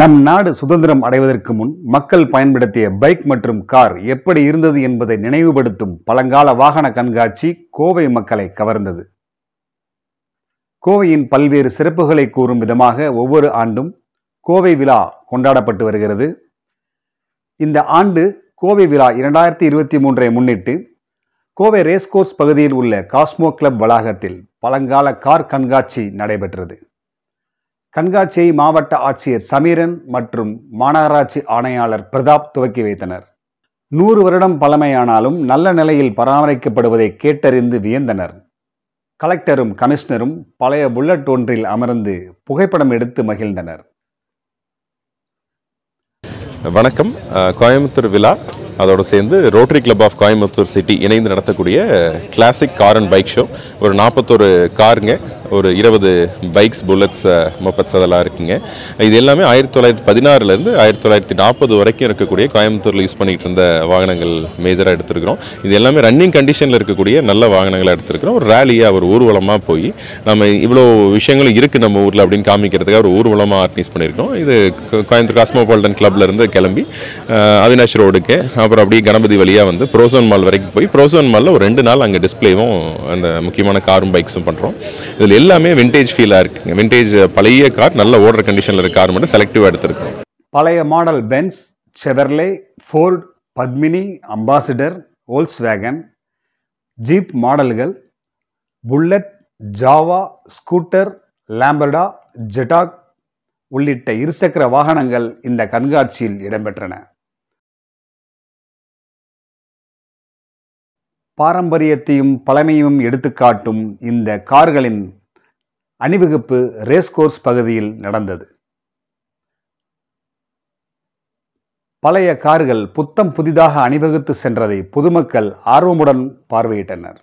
நம் நாடு சுதந்திரம் அடைவதற்கு முன் மக்கள் பயன்படுத்திய பைக் மற்றும் கார் எப்படி இருந்தது என்பதை நினைவுபடுத்தும் பழங்கால வாகன கண்காட்சி கோவை மக்களை கவர்ந்தது கோவையின் பல்வேறு சிறப்புகளை கூறும் விதமாக ஒவ்வொரு ஆண்டும் கோவை விழா கொண்டாடப்பட்டு வருகிறது இந்த ஆண்டு கோவை விழா இரண்டாயிரத்தி இருபத்தி மூன்றை முன்னிட்டு கோவை ரேஸ்கோர்ஸ் பகுதியில் உள்ள காஸ்மோ கிளப் வளாகத்தில் பழங்கால கார் கண்காட்சி நடைபெற்றது கண்காட்சியை மாவட்ட ஆட்சியர் சமீரன் மற்றும் மாநகராட்சி ஆணையாளர் பிரதாப் துவக்கி வைத்தனர் நூறு வருடம் பழமையானாலும் நல்ல நிலையில் பராமரிக்கப்படுவதை கேட்டறிந்து வியந்தனர் கலெக்டரும் கமிஷனரும் பழைய புல்லட் ஒன்றில் அமர்ந்து புகைப்படம் எடுத்து மகிழ்ந்தனர் வணக்கம் கோயம்புத்தூர் விழா அதோடு சேர்ந்து Rotary Club of Coimbatore city இணைந்து நடத்தக்கூடிய classic car and bike show ஒரு நாற்பத்தொரு காருங்க ஒரு இருபது பைக்ஸ் புல்லட்ஸ் மொப்பட்ஸ் அதெல்லாம் இருக்குங்க இது எல்லாமே ஆயிரத்தி தொள்ளாயிரத்தி பதினாறுலேருந்து ஆயிரத்தி தொள்ளாயிரத்தி நாற்பது வரைக்கும் இருக்கக்கூடிய கோயம்புத்தூரில் யூஸ் பண்ணிகிட்டு இருந்த வாகனங்கள் மேஜராக எடுத்துருக்கிறோம் இது எல்லாமே ரன்னிங் கண்டிஷனில் இருக்கக்கூடிய நல்ல வாகனங்களாக எடுத்துருக்கிறோம் ஒரு ரேலியாக ஒரு ஊர்வலமாக போய் நம்ம இவ்வளோ விஷயங்களும் இருக்குது நம்ம ஊரில் அப்படின்னு காமிக்கிறதுக்காக ஒரு ஊர்வலமாக ஆர்கனைஸ் பண்ணியிருக்கோம் இது கோயம்புத்தூர் காஸ்மோபாலிட்டன் கிளப்லேருந்து கிளம்பி அவினாஷ் ரோடுக்கு அப்புறம் அப்படியே கணபதி வழியாக வந்து ப்ரோசோன் மால் வரைக்கும் போய் ப்ரோசோன் மாலில் ஒரு ரெண்டு நாள் அங்கே டிஸ்பிளேவும் அந்த முக்கியமான காரும் பைக்ஸும் பண்ணுறோம் இதில் எல்லாமே விண்டேஜ் ஃபீலாக இருக்குங்க விண்டேஜ் பழைய கார் நல்ல ஓடுற கண்டிஷனில் இருக்க கார் மட்டும் செலக்டிவாக எடுத்துருக்கோம் பழைய model Benz Chevrolet Ford Padmini Ambassador Volkswagen jeep மாடல்கள் புல்லட் ஜாவா ஸ்கூட்டர் லேம்பர்டா ஜெட்டாக் உள்ளிட்ட இருசக்கர வாகனங்கள் இந்த கண்காட்சியில் இடம்பெற்றன பாரம்பரியத்தையும் பழமையும் எடுத்துக்காட்டும் இந்த கார்களின் அணிவகுப்பு ரேஸ்கோர்ஸ் பகுதியில் நடந்தது பழைய கார்கள் புத்தம் புதிதாக அணிவகுத்து சென்றதை பொதுமக்கள் ஆர்வமுடன் பார்வையிட்டனர்